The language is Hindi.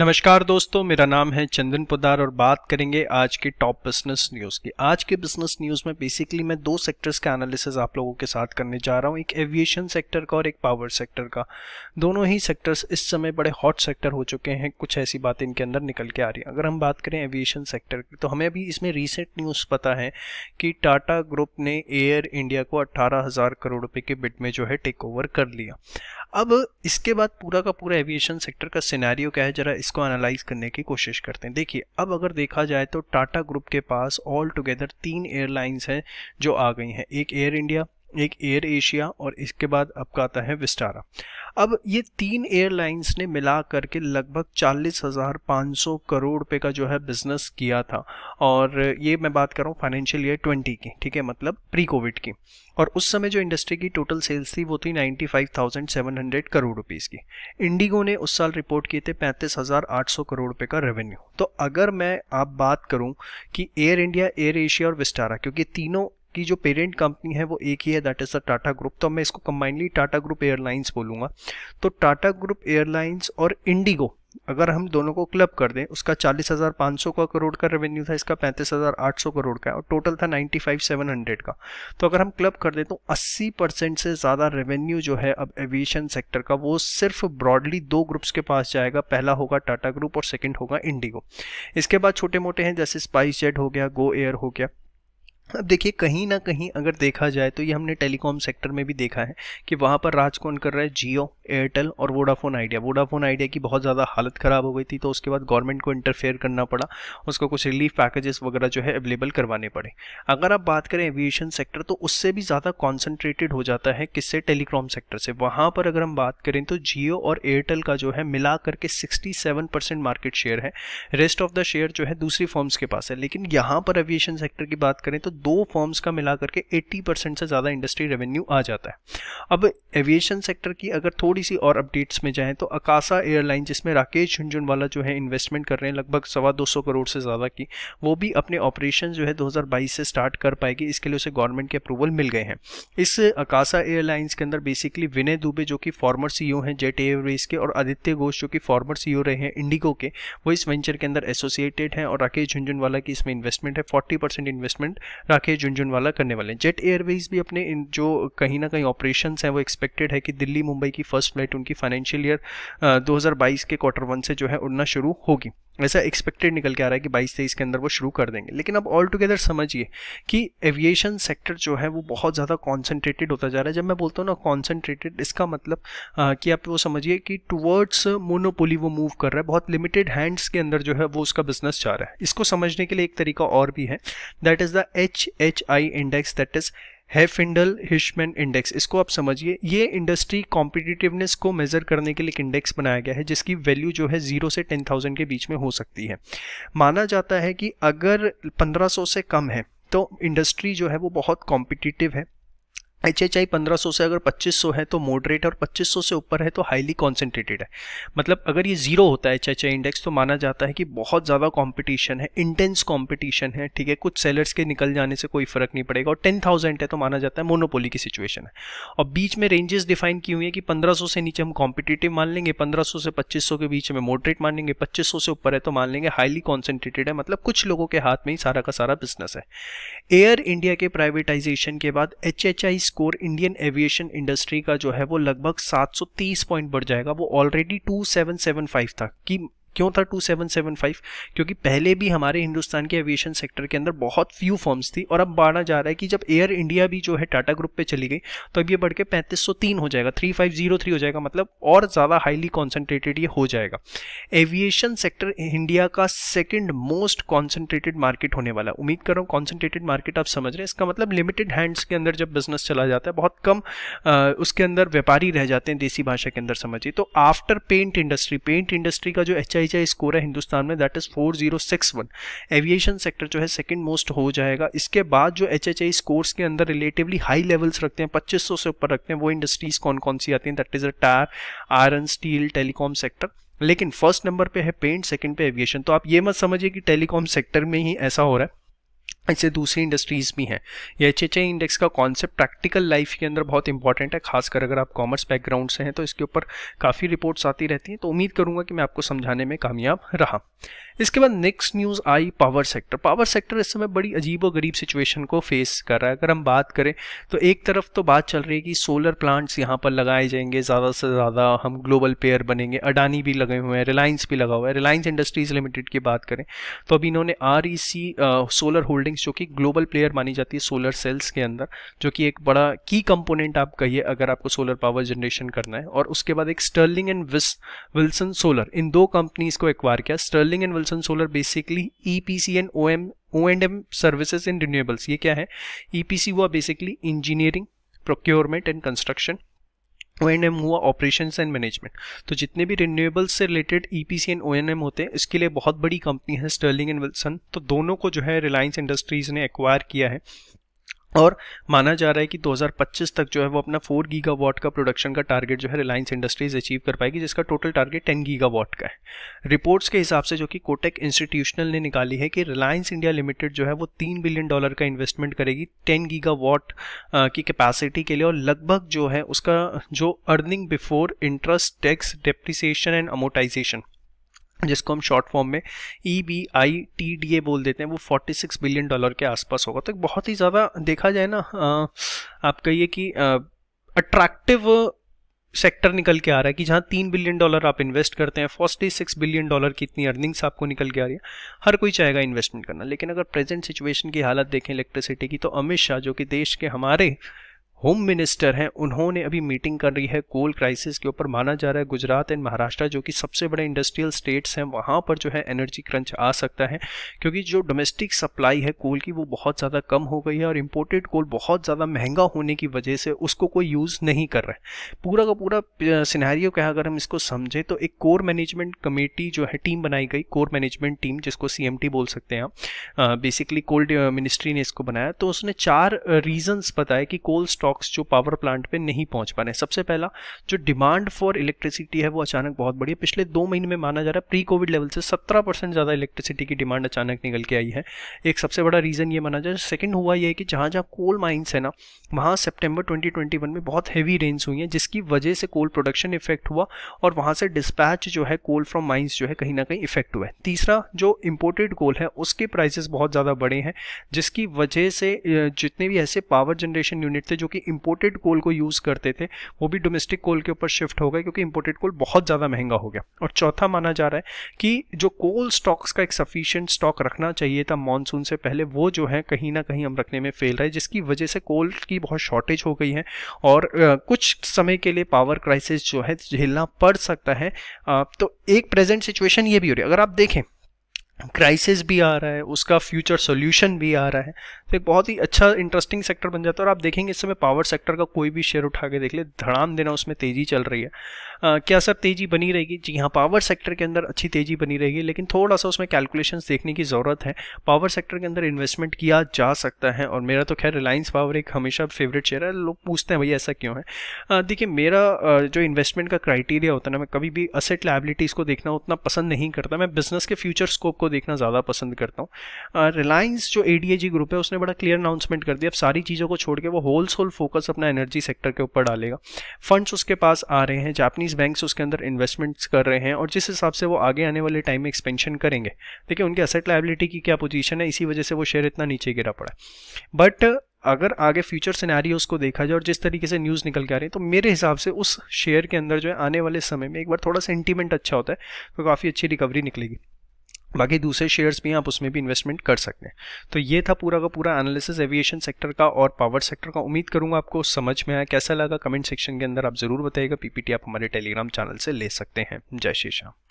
नमस्कार दोस्तों मेरा नाम है चंदन पोदार और बात करेंगे आज के टॉप बिजनेस न्यूज़ की आज के बिजनेस न्यूज़ में बेसिकली मैं दो सेक्टर्स का एनालिसिस आप लोगों के साथ करने जा रहा हूँ एक एविएशन सेक्टर का और एक पावर सेक्टर का दोनों ही सेक्टर्स इस समय बड़े हॉट सेक्टर हो चुके हैं कुछ ऐसी बातें इनके अंदर निकल के आ रही हैं अगर हम बात करें एविएशन सेक्टर की तो हमें अभी इसमें रिसेंट न्यूज़ पता है कि टाटा ग्रुप ने एयर इंडिया को अट्ठारह करोड़ रुपये के बिट में जो है टेक ओवर कर लिया अब इसके बाद पूरा का पूरा एविएशन सेक्टर का सिनेरियो क्या है जरा इसको एनालाइज करने की कोशिश करते हैं देखिए अब अगर देखा जाए तो टाटा ग्रुप के पास ऑल टुगेदर तीन एयरलाइंस हैं जो आ गई हैं एक एयर इंडिया एक एयर एशिया और इसके बाद आपका आता है विस्टारा अब ये तीन एयरलाइंस ने मिला करके लगभग चालीस हज़ार पाँच सौ करोड़ रुपये का जो है बिज़नेस किया था और ये मैं बात कर रहा हूँ फाइनेंशियल ईयर ट्वेंटी की ठीक है मतलब प्री कोविड की और उस समय जो इंडस्ट्री की टोटल सेल्स थी वो थी ninety five thousand seven hundred crore rupees की इंडिगो ने उस साल रिपोर्ट किए थे पैंतीस हज़ार आठ सौ करोड़ रुपये का रेवेन्यू तो अगर मैं आप बात करूँ कि एयर इंडिया एयर एशिया और विस्टारा क्योंकि तीनों इसकी जो पेरेंट कंपनी है वो एक ही है that is the Tata group तो मैं इसको कंबाइनली टाटा ग्रुप एयरलाइंस बोलूँगा तो टाटा ग्रुप एयरलाइंस और इंडिगो अगर हम दोनों को क्लब कर दें उसका 40,500 का करोड़ का रेवेन्यू था इसका 35,800 करोड़ का और टोटल था 95,700 का तो अगर हम क्लब कर दें तो 80 परसेंट से ज़्यादा रेवेन्यू जो है अब एविएशन सेक्टर का वो सिर्फ ब्रॉडली दो ग्रुप्स के पास जाएगा पहला होगा टाटा ग्रुप और सेकंड होगा इंडिगो इसके बाद छोटे मोटे हैं जैसे स्पाइस हो गया गो एयर हो गया अब देखिए कहीं ना कहीं अगर देखा जाए तो ये हमने टेलीकॉम सेक्टर में भी देखा है कि वहाँ पर राज कौन कर रहा है जियो एयरटेल और वोडाफोन आइडिया वोडाफोन आइडिया की बहुत ज़्यादा हालत ख़राब हो गई थी तो उसके बाद गवर्नमेंट को इंटरफेयर करना पड़ा उसको कुछ रिलीफ पैकेजेस वगैरह जो है अवेलेबल करवाने पड़े अगर आप बात करें एविएशन सेक्टर तो उससे भी ज़्यादा कॉन्सेंट्रेटेड हो जाता है किससे टेलीकॉम सेक्टर से वहाँ पर अगर हम बात करें तो जियो और एयरटेल का जो है मिला करके सिक्सटी मार्केट शेयर है रेस्ट ऑफ द शेयर जो है दूसरी फॉर्म्स के पास है लेकिन यहाँ पर एविएशन सेक्टर की बात करें तो दो फॉर्म्स का मिला करके 80 परसेंट से ज़्यादा इंडस्ट्री रेवेन्यू आ जाता है अब एविएशन सेक्टर की अगर थोड़ी सी और अपडेट्स में जाएँ तो अकासा एयरलाइन जिसमें राकेश झुंझुनवाला जो है इन्वेस्टमेंट कर रहे हैं लगभग सवा दो करोड़ से ज़्यादा की वो भी अपने ऑपरेशन जो है दो से स्टार्ट कर पाएगी इसके लिए उसे गवर्नमेंट के अप्रूवल मिल गए हैं इस अकासा एयरलाइंस के अंदर बेसिकली विनय दुबे जो कि फॉर्मर सी e हैं जेट एयरवेज के और आदित्य घोष जो कि फॉर्मर सी e रहे हैं इंडिगो के वो इस वेंचर के अंदर एसोसिएटेड हैं और राकेश झुंझुनवाला की इसमें इन्वेस्टमेंट है फोर्टी इन्वेस्टमेंट राकेश झुंझुनवाला करने वाले हैं जेट एयरवेज भी अपने जो कहीं ना कहीं ऑपरेशन हैं वो एक्सपेक्टेड है कि दिल्ली मुंबई की फर्स्ट फ्लाइट उनकी फाइनेंशियल ईयर दो के क्वार्टर वन से जो है उड़ना शुरू होगी ऐसा एक्सपेक्टेड निकल के आ रहा है कि बाईस तेईस के अंदर वो शुरू कर देंगे लेकिन अब ऑल टुगेदर समझिए कि एविएशन सेक्टर जो है वो बहुत ज़्यादा कॉन्सेंट्रेटेड होता जा रहा है जब मैं बोलता हूँ ना कॉन्सेंट्रेटेड इसका मतलब आ, कि आप वो समझिए कि टूवर्ड्स मोनोपोली वो मूव कर रहा है बहुत लिमिटेड हैंड्स के अंदर जो है वो उसका बिजनेस जा रहा है इसको समझने के लिए एक तरीका और भी है that is the H H I index that is है फिंडल हिशमैन इंडेक्स इसको आप समझिए ये इंडस्ट्री कॉम्पिटिटिवनेस को मेज़र करने के लिए एक इंडेक्स बनाया गया है जिसकी वैल्यू जो है जीरो से टेन थाउजेंड के बीच में हो सकती है माना जाता है कि अगर पंद्रह सौ से कम है तो इंडस्ट्री जो है वो बहुत कॉम्पिटिटिव है एच एच आई पंद्रह सौ से अगर पच्चीस सौ है तो मॉडरेट और पच्चीस सौ से ऊपर है तो हाईली कॉन्सेंट्रेटेड है मतलब अगर ये जीरो होता है एच एच आई इंडेक्स तो माना जाता है कि बहुत ज़्यादा कंपटीशन है इंटेंस कंपटीशन है ठीक है कुछ सेलर्स के निकल जाने से कोई फर्क नहीं पड़ेगा और टेन थाउजेंड है तो माना जाता है मोनोपोली की सिचुएशन है और बीच में रेंजेस डिफाइन की हुई है कि पंद्रह से नीचे हम कॉम्पिटेटिव मान लेंगे पंद्रह से पच्चीस के बीच में मॉडरेट मान लेंगे पच्चीस से ऊपर है तो मान लेंगे हाईली कॉन्सेंट्रेटेड है मतलब कुछ लोगों के हाथ में ही सारा का सारा बिजनेस है एयर इंडिया के प्राइवेटाइजेशन के बाद H H I score Indian aviation industry का जो है वो लगभग 730 पॉइंट बढ़ जाएगा वो ऑलरेडी 2775 था कि क्यों था 2775 क्योंकि पहले भी हमारे हिंदुस्तान के एविएशन सेक्टर के अंदर बहुत फ्यू फॉर्म्स थी और अब बढ़ा जा रहा है कि जब एयर इंडिया भी जो है टाटा ग्रुप पे चली गई तो अब ये बढ़ के पैंतीस हो जाएगा 3503 हो जाएगा मतलब और ज़्यादा हाईली कॉन्सेंट्रेटेड ये हो जाएगा एविएशन सेक्टर इंडिया का सेकेंड मोस्ट कॉन्सेंट्रेटेड मार्केट होने वाला उम्मीद कर रहा हूँ कॉन्सेंट्रेटेड मार्केट आप समझ रहे हैं इसका मतलब लिमिटेड हैंड्स के अंदर जब बिजनेस चला जाता है बहुत कम आ, उसके अंदर व्यापारी रह जाते हैं देसी भाषा के अंदर समझिए तो after paint industry paint industry का जो एच एच आई स्कोर है हिंदुस्तान में that is four zero six one aviation sector जो है सेकेंड मोस्ट हो जाएगा इसके बाद जो एच एच स्कोर्स के अंदर रिलेटिवली हाई लेवल्स रखते हैं पच्चीस सौ से ऊपर रखते हैं वो इंडस्ट्रीज कौन कौन सी आती हैं that is a tyre iron steel telecom sector लेकिन फर्स्ट नंबर पे है पेंट सेकंड पे एविएशन तो आप ये मत समझिए कि टेलीकॉम सेक्टर में ही ऐसा हो रहा है ऐसे दूसरी इंडस्ट्रीज़ भी हैं ये एच एच इंडेक्स का कॉन्सेप्ट प्रैक्टिकल लाइफ के अंदर बहुत इंपॉर्टेंट है खासकर अगर आप कॉमर्स बैकग्राउंड से हैं तो इसके ऊपर काफ़ी रिपोर्ट्स आती रहती हैं तो उम्मीद करूंगा कि मैं आपको समझाने में कामयाब रहा इसके बाद नेक्स्ट न्यूज़ आई पावर सेक्टर पावर सेक्टर इस समय बड़ी अजीब और गरीब सिचुएशन को फेस कर रहा है अगर हम बात करें तो एक तरफ तो बात चल रही है कि सोलर प्लांट्स यहाँ पर लगाए जाएंगे ज़्यादा से ज़्यादा हम ग्लोबल प्लेयर बनेंगे अडानी भी लगे हुए हैं रिलायंस भी लगा हुआ है रिलायंस इंडस्ट्रीज़ लिमिटेड की बात करें तो अभी इन्होंने आर सोलर होल्डिंग कंपनीज जो कि ग्लोबल प्लेयर मानी जाती है सोलर सेल्स के अंदर जो कि एक बड़ा की कंपोनेंट आप कहिए अगर आपको सोलर पावर जनरेशन करना है और उसके बाद एक स्टर्लिंग एंड विल्सन सोलर इन दो कंपनीज को एक्वायर किया Sterling and Wilson Solar basically EPC and O M O and M services इन रिन्यूएबल्स ये क्या है ईपीसी e हुआ basically engineering procurement and construction O and M हुआ ऑपरेशन एंड मैनेजमेंट तो जितने भी रिन्यूएबल्स से related E P C and O and M होते हैं इसके लिए बहुत बड़ी कंपनी है स्टर्लिंग एंड विल्सन तो दोनों को जो है रिलायंस इंडस्ट्रीज़ ने एक्वायर किया है और माना जा रहा है कि 2025 तक जो है वो अपना 4 गीगा का प्रोडक्शन का टारगेट जो है रिलायंस इंडस्ट्रीज अचीव कर पाएगी जिसका टोटल टारगेट 10 गीगा का है रिपोर्ट्स के हिसाब से जो कि कोटेक इंस्टीट्यूशनल ने निकाली है कि रिलायंस इंडिया लिमिटेड जो है वो तीन बिलियन डॉलर का इन्वेस्टमेंट करेगी टेन गीगा की कैपेसिटी के लिए और लगभग जो है उसका जो earning before interest tax depreciation and amortization जिसको हम शॉर्ट फॉर्म में E B I T D A बोल देते हैं वो 46 बिलियन डॉलर के आसपास होगा तो बहुत ही ज़्यादा देखा जाए ना आप कहिए कि अट्रैक्टिव सेक्टर निकल के आ रहा है कि जहाँ तीन बिलियन डॉलर आप इन्वेस्ट करते हैं फोर्टी सिक्स बिलियन डॉलर की इतनी अर्निंग्स आपको निकल के आ रही है हर कोई चाहेगा इन्वेस्टमेंट करना लेकिन अगर प्रेजेंट सिचुएशन की हालत देखें इलेक्ट्रिसिटी की तो अमित शाह जो कि देश के हमारे होम मिनिस्टर हैं उन्होंने अभी मीटिंग कर रही है कोल क्राइसिस के ऊपर माना जा रहा है गुजरात एंड महाराष्ट्र जो कि सबसे बड़े इंडस्ट्रियल स्टेट्स हैं वहाँ पर जो है एनर्जी क्रंच आ सकता है क्योंकि जो डोमेस्टिक सप्लाई है कोल की वो बहुत ज़्यादा कम हो गई है और इम्पोर्टेड कोल बहुत ज़्यादा महंगा होने की वजह से उसको कोई यूज़ नहीं कर रहा है पूरा का पूरा सिनारियो क्या अगर हम इसको समझें तो एक कोर मैनेजमेंट कमेटी जो है टीम बनाई गई कोर मैनेजमेंट टीम जिसको सी बोल सकते हैं आप बेसिकली कोल मिनिस्ट्री ने इसको बनाया तो उसने चार रीजन्स बताए कि कोल स्टॉक स्टॉक्स जो पावर प्लांट पे नहीं पहुंच पा रहे हैं सबसे पहला जो डिमांड फॉर इलेक्ट्रिसिटी है वो अचानक बहुत बड़ी है पिछले दो महीने में माना जा रहा है प्री कोविड लेवल से 17 परसेंट ज़्यादा इलेक्ट्रिसिटी की डिमांड अचानक निकल के आई है एक सबसे बड़ा रीज़न ये माना जा रहा है सेकेंड हुआ यह है कि जहां जहां कोल माइन्स है ना वहां सेप्टेंबर ट्वेंटी में बहुत हैवी रेंज हुई हैं जिसकी वजह से कोल प्रोडक्शन इफेक्ट हुआ और वहां से डिस्पैच जो है कोल फ्रॉम माइन्स जो है कहीं ना कहीं इफेक्ट हुआ है तीसरा जो इंपोर्टेड कोल है उसके प्राइसेस बहुत ज़्यादा बढ़े हैं जिसकी वजह से जितने भी ऐसे पावर जनरेशन यूनिट थे जो कि कि इम्पोर्टेड कोल को यूज़ करते थे वो भी डोमेस्टिक कोल के ऊपर शिफ्ट हो गए क्योंकि इम्पोर्टेड कोल बहुत ज़्यादा महंगा हो गया और चौथा माना जा रहा है कि जो कोल स्टॉक्स का एक सफिशियंट स्टॉक रखना चाहिए था मानसून से पहले वो जो है कहीं ना कहीं हम रखने में फेल रहे जिसकी वजह से कोल की बहुत शॉर्टेज हो गई है और कुछ समय के लिए पावर क्राइसिस जो है झेलना पड़ सकता है तो एक प्रेजेंट सिचुएशन ये भी हो रही है अगर आप देखें क्राइसिस भी आ रहा है उसका फ्यूचर सॉल्यूशन भी आ रहा है तो एक बहुत ही अच्छा इंटरेस्टिंग सेक्टर बन जाता है और आप देखेंगे इस समय पावर सेक्टर का कोई भी शेयर उठा के देख ले धड़ाम देना उसमें तेज़ी चल रही है आ, क्या सर तेज़ी बनी रहेगी जी हाँ पावर सेक्टर के अंदर अच्छी तेज़ी बनी रहेगी लेकिन थोड़ा सा उसमें कैलकुलेशन देखने की ज़रूरत है पावर सेक्टर के अंदर इन्वेस्टमेंट किया जा सकता है और मेरा तो खैर रिलायंस पावर एक हमेशा फेवरेट शेयर है लोग पूछते हैं भैया ऐसा क्यों है देखिए मेरा जो इन्वेस्टमेंट का क्राइटेरिया होता है ना मैं कभी भी असेट लाइबिलिटीज़ को देखना उतना पसंद नहीं करता मैं बिजनेस के फ्यूचर स्कोप को देखना ज़्यादा पसंद करता हूँ रिलायंस जो ए ग्रुप e है उसने बड़ा क्लियर अनाउंसमेंट कर दिया अब सारी चीज़ों को छोड़ के वो होल सोल फोकस अपना एनर्जी सेक्टर के ऊपर डालेगा फंड्स उसके पास आ रहे हैं जापनीज बैंक्स उसके अंदर इन्वेस्टमेंट्स कर रहे हैं और जिस हिसाब से वो आगे आने वाले टाइम में एक्सपेंशन करेंगे देखिए उनकी असेट लाइबिलिटी की क्या पोजिशन है इसी वजह से वो शेयर इतना नीचे गिरा पड़ा बट अगर आगे फ्यूचर सिनेरियोस को देखा जाए और जिस तरीके से न्यूज़ निकल के आ रही है तो मेरे हिसाब से उस शेयर के अंदर जो है आने वाले समय में एक बार थोड़ा सेंटीमेंट अच्छा होता है तो काफ़ी अच्छी रिकवरी निकलेगी बाकी दूसरे शेयर्स भी हैं आप उसमें भी इन्वेस्टमेंट कर सकते हैं तो ये था पूरा का पूरा एनालिसिस एविएशन सेक्टर का और पावर सेक्टर का उम्मीद करूंगा आपको समझ में आया कैसा लगा कमेंट सेक्शन के अंदर आप ज़रूर बताइएगा पीपीटी आप हमारे टेलीग्राम चैनल से ले सकते हैं जय श्री श्याम